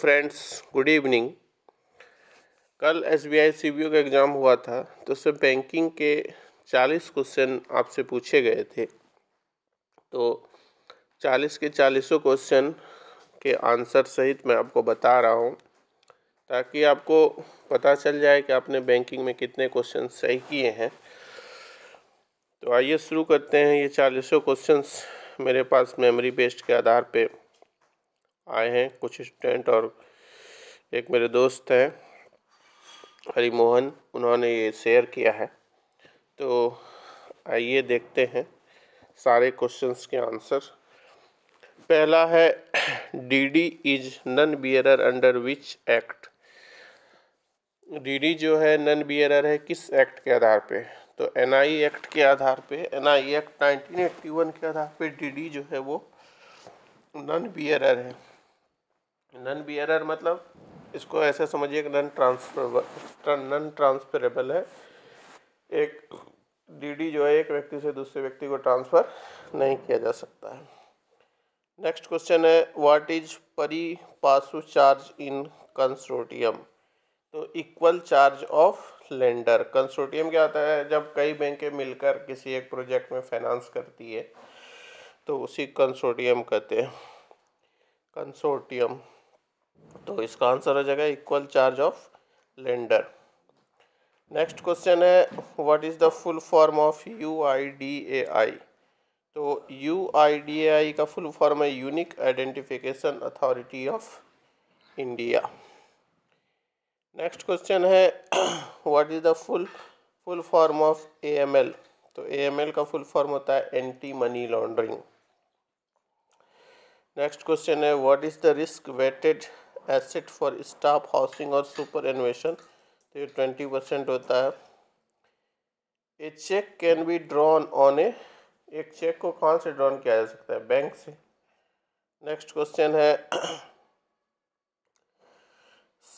Friends good evening कल S B I C B U का exam हुआ था तो उसमें बैंकिंग के चालीस क्वेश्चन आपसे पूछे गए थे तो चालीस के चालीसों क्वेश्चन के आंसर सहित मैं आपको बता रहा हूँ ताकि आपको पता चल जाए कि आपने बैंकिंग में कितने क्वेश्चन सही किए हैं तो आइए शुरू करते हैं ये चालीसों क्वेश्चंस मेरे पास मेमोरी बेस्ड के आधार पर आए हैं कुछ स्टूडेंट और एक मेरे दोस्त हैं हरी मोहन उन्होंने ये शेयर किया है तो आइए देखते हैं सारे क्वेश्चंस के आंसर पहला है DD is non bearer under which act DD जो है नन बियरर है किस एक्ट के आधार पे तो एनआई एक्ट के आधार पे एनआई एक्ट 1981 के आधार पे डीडी जो है वो नन बियरर है नन एरर मतलब इसको ऐसे समझिए कि नन ट्रांसफर नन ट्रांसफरेबल है एक डीडी जो है एक व्यक्ति से दूसरे व्यक्ति को ट्रांसफ़र नहीं किया जा सकता है नेक्स्ट क्वेश्चन है what is pari passu charge in consortium तो equal charge of lender consortium क्या होता है जब कई बैंकें मिलकर किसी एक प्रोजेक्ट में फाइनेंस करती है तो उसी कंसोर्टियम कहते हैं कंसोर्टियम तो इसका आंसर हो जाएगा equal charge of lender next question है what is the full form of U I D A I तो U I D A I का फुल फॉर्म है unique identification authority of India next question है what is the full full form of A M L तो A M L का full form होता है anti money laundering next question है what is the risk weighted asset for staff housing और superannuation तो ये twenty percent होता है a cheque can be drawn on a एक चेक को कहाँ से ड्रॉन किया जा सकता है बैंक से नेक्स्ट क्वेश्चन है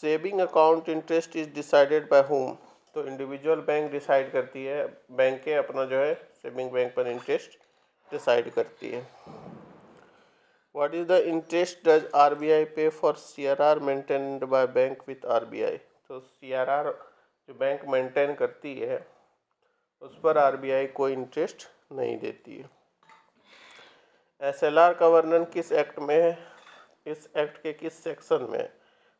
saving account interest is decided by whom तो इंडिविजुअल बैंक डिसाइड करती है बैंक के अपना जो है सेविंग बैंक पर इंटरेस्ट डिसाइड करती है What is the interest does RBI pay for CRR maintained by bank with RBI? तो आर जो बैंक मेंटेन करती है उस पर आर बी आई कोई इंटरेस्ट नहीं देती है एस एल आर का वर्णन किस एक्ट में है इस एक्ट के किस सेक्शन में है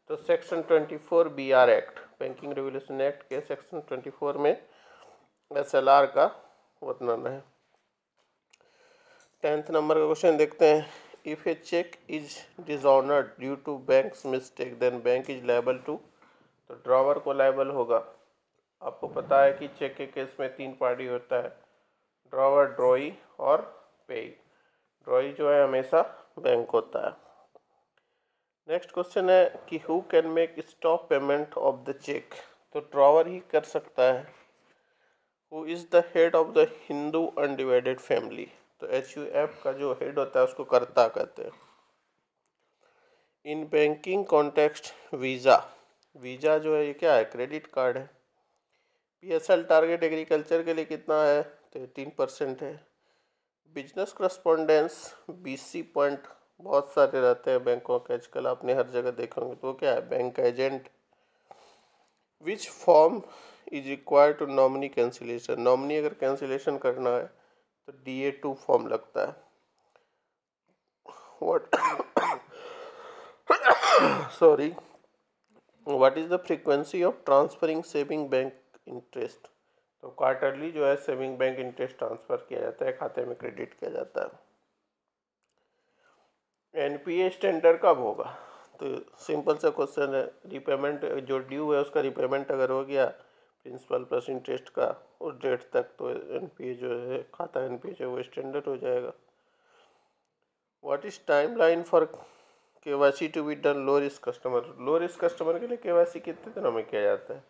तो section twenty four B R act banking regulation act के सेक्शन ट्वेंटी फोर में एस एल आर का वर्णन है टेंथ नंबर का क्वेश्चन देखते हैं if a check is dishonored due to bank's mistake then bank is liable to तो drawer को लाइबल होगा आपको पता है कि चेक के केस में तीन पार्टी होता है ड्रावर ड्रॉई और पेई ड्रॉई जो है हमेशा बैंक होता है नेक्स्ट क्वेश्चन है कि who can make stop payment of the cheque तो ड्रावर ही कर सकता है who is the head of the Hindu undivided family तो एच यू एफ का जो हेड होता है उसको करता कहते हैं in banking context visa visa जो है ये क्या है क्रेडिट कार्ड है P S L target agriculture के लिए कितना है तो एटीन परसेंट है बिजनेस बी बीसी पॉइंट बहुत सारे रहते हैं बैंकों के आजकल आपने हर जगह देखे होंगे तो वो क्या है bank agent which form is require to nominee cancellation nominee अगर कैंसिलेशन करना है तो डी ए टू फॉर्म लगता है what sorry what is the frequency of transferring saving bank interest तो क्वार्टरली जो है सेविंग बैंक इंटरेस्ट ट्रांसफ़र किया जाता है खाते में क्रेडिट किया जाता है एनपीए स्टैंडर्ड कब होगा तो सिंपल सा क्वेश्चन है रिपेमेंट जो ड्यू है उसका रिपेमेंट अगर हो गया प्रिंसिपल प्लस इंटरेस्ट का उस डेट तक तो एनपीए जो है खाता एनपीए जो है वो स्टैंडर्ड हो जाएगा what is timeline for K Y C to be done low risk customer low risk customer के लिए के वाई सी कितने दिनों में किया जाता है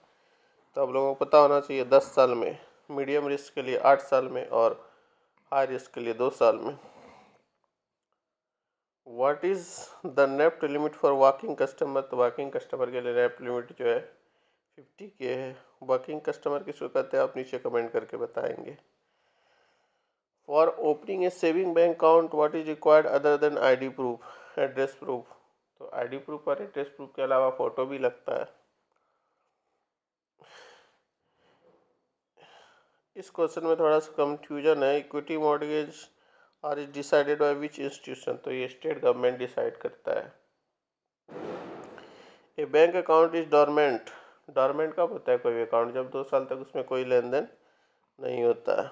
तो आप लोगों को पता होना चाहिए दस साल में मीडियम रिस्क के लिए आठ साल में और हाई रिस्क के लिए दो साल में what is the NEFT limit for walking customer तो वॉकिंग कस्टमर के लिए नेफ्ट लिमिट जो है फिफ्टी के है वर्किंग कस्टमर किसको कहते हैं आप नीचे कमेंट करके बताएंगे for opening a saving bank account what is required other than ID proof address proof तो आईडी प्रूफ और एड्रेस प्रूफ के अलावा फ़ोटो भी लगता है इस क्वेश्चन में थोड़ा सा कंफ्यूजन है इक्विटी मॉडगेज और is decided by which institution तो ये स्टेट गवर्नमेंट डिसाइड करता है a bank account is dormant dormant कब होता है कोई भी अकाउंट जब दो साल तक उसमें कोई लेन देन नहीं होता है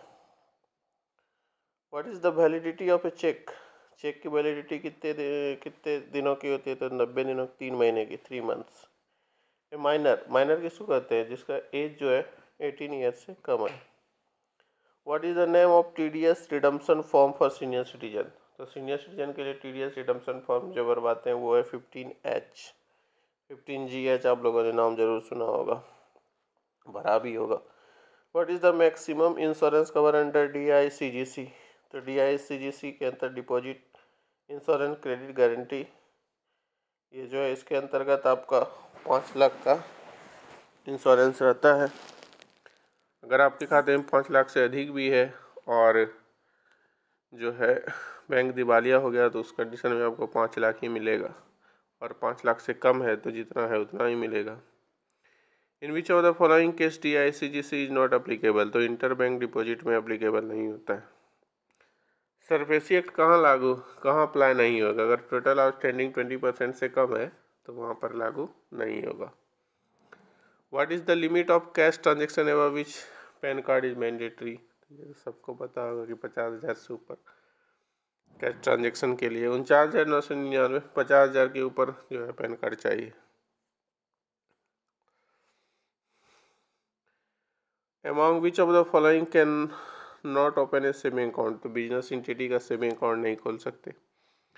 what is the validity of a cheque cheque की वैलिडिटी कितने कितने दिनों की होती है तो नब्बे दिनों की तीन महीने की three months a minor minor किसको कहते हैं जिसका एज जो है एटीन ईयर से कम है what is the name of T D S redemption form for senior citizen तो सीनियर सिटीजन के लिए T D S redemption form जो भरवाते हैं वो है fifteen H fifteen G H आप लोगों ने नाम जरूर सुना होगा भरा भी होगा what is the maximum insurance cover under D I C G C तो डी आई सी जी सी के अंतर डिपॉजिट इंश्योरेंस क्रेडिट गारंटी ये जो है इसके अंतर्गत आपका पाँच लाख का इंश्योरेंस रहता है अगर आपके खाते में पाँच लाख से अधिक भी है और जो है बैंक दिवालिया हो गया तो उस कंडीशन में आपको पाँच लाख ही मिलेगा और पाँच लाख से कम है तो जितना है उतना ही मिलेगा in which of the following case T I C G C is not applicable तो इंटर बैंक डिपोजिट में अप्लीकेबल नहीं होता है सरफेसी एक्ट कहाँ लागू कहाँ अप्लाई नहीं होगा अगर टोटल आउटस्टैंडिंग ट्वेंटी परसेंट से कम है तो वहाँ पर लागू नहीं होगा what is the limit of cash transaction एवं which PAN card is mandatory सबको पता होगा कि पचास हज़ार से ऊपर कैश ट्रांजेक्शन के लिए उनचास हज़ार नौ सौ निन्यानवे पचास हज़ार के ऊपर जो है पैन कार्ड चाहिए amount which of the following can not open a saving account तो बिजनेस इंटिटी का सेविंग अकाउंट नहीं खोल सकते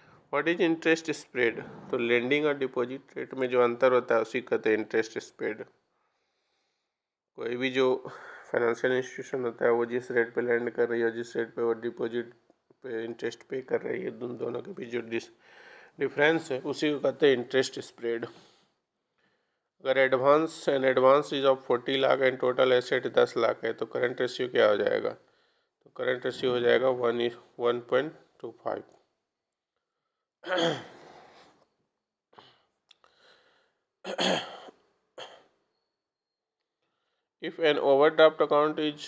व्हाट इज इंटरेस्ट स्प्रेड तो लेंडिंग और डिपॉजिट रेट में जो अंतर होता है उसी कहते हैं इंटरेस्ट स्प्रेड कोई भी जो फाइनेंशियल इंस्टीट्यूशन होता है वो जिस रेट पे लैंड कर रही है जिस रेट पे वो डिपॉजिट पे इंटरेस्ट पे कर रही है दोनों दोनों के बीच जो डिस डिफरेंस है उसी को कहते हैं इंटरेस्ट स्प्रेड अगर advance and advance is of forty lakh and total asset दस लाख है तो करंट रेशियो क्या हो जाएगा तो करंट रेशियो हो जाएगा one one point two five if if an account is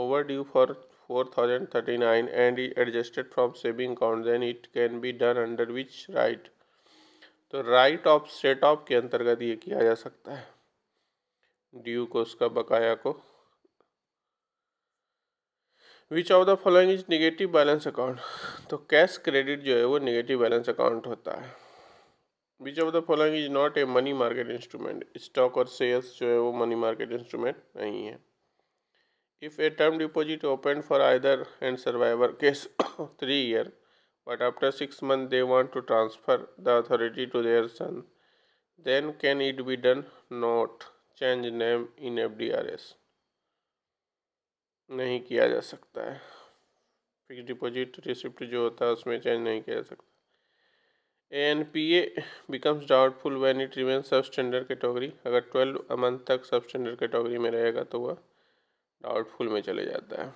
overdue for four thousand thirty nine and is adjusted from saving account then it can be done under which right तो right of set off के अंतर्गत ये किया जा सकता है due को उसका बकाया को which of the following is negative balance account तो कैश क्रेडिट जो है वो निगेटिव बैलेंस अकाउंट होता है which of the following is not a money market instrument stock और शेयर्स जो है वो मनी मार्केट इंस्ट्रूमेंट नहीं है If a term deposit opened for either and survivor case 3 year but after 6 month they want to transfer the authority to their son then can it be done not change name in FDRS नहीं किया जा सकता है fix deposit receipt जो होता है उसमें change नहीं किया जा सकता A N P A becomes doubtful when it remain substandard category अगर ट्वेल्व मंथ तक सब स्टैंडर्ड कैटेगरी में रहेगा तो वह डाउटफुल में चले जाता है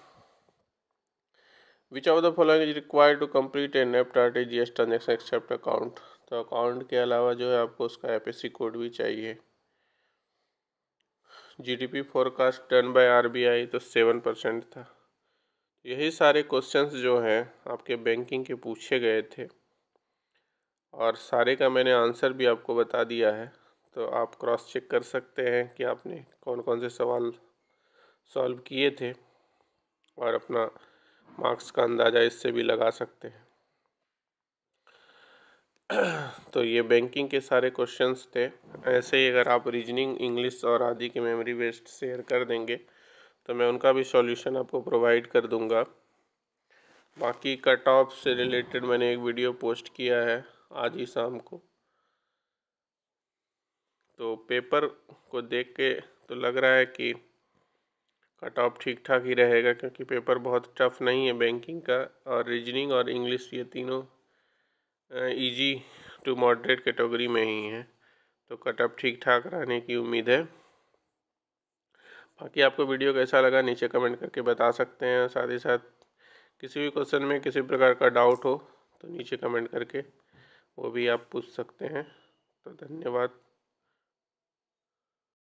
which of the following is required to complete a NEFT R T G S transaction except account तो अकाउंट के अलावा जो है आपको उसका सी कोड भी चाहिए G D P forecast done by R B I तो सेवन परसेंट था यही सारे क्वेश्चन जो हैं आपके बैंकिंग के पूछे गए थे और सारे का मैंने आंसर भी आपको बता दिया है तो आप क्रॉस चेक कर सकते हैं कि आपने कौन कौन से सवाल सॉल्व किए थे और अपना मार्क्स का अंदाज़ा इससे भी लगा सकते हैं तो ये बैंकिंग के सारे क्वेश्चंस थे ऐसे ही अगर आप रीजनिंग इंग्लिश और आदि के मेमोरी बेस्ड शेयर कर देंगे तो मैं उनका भी सॉल्यूशन आपको प्रोवाइड कर दूंगा बाकी कट ऑफ से रिलेटेड मैंने एक वीडियो पोस्ट किया है आज ही शाम को तो पेपर को देख के तो लग रहा है कि कट ऑफ ठीक ठाक ही रहेगा क्योंकि पेपर बहुत टफ नहीं है बैंकिंग का और रीजनिंग और इंग्लिश ये तीनों इजी टू मॉडरेट कैटेगरी में ही है तो कट ऑफ ठीक ठाक रहने की उम्मीद है बाकी आपको वीडियो कैसा लगा नीचे कमेंट करके बता सकते हैं साथ ही साथ किसी भी क्वेश्चन में किसी प्रकार का डाउट हो तो नीचे कमेंट करके वो भी आप पूछ सकते हैं तो धन्यवाद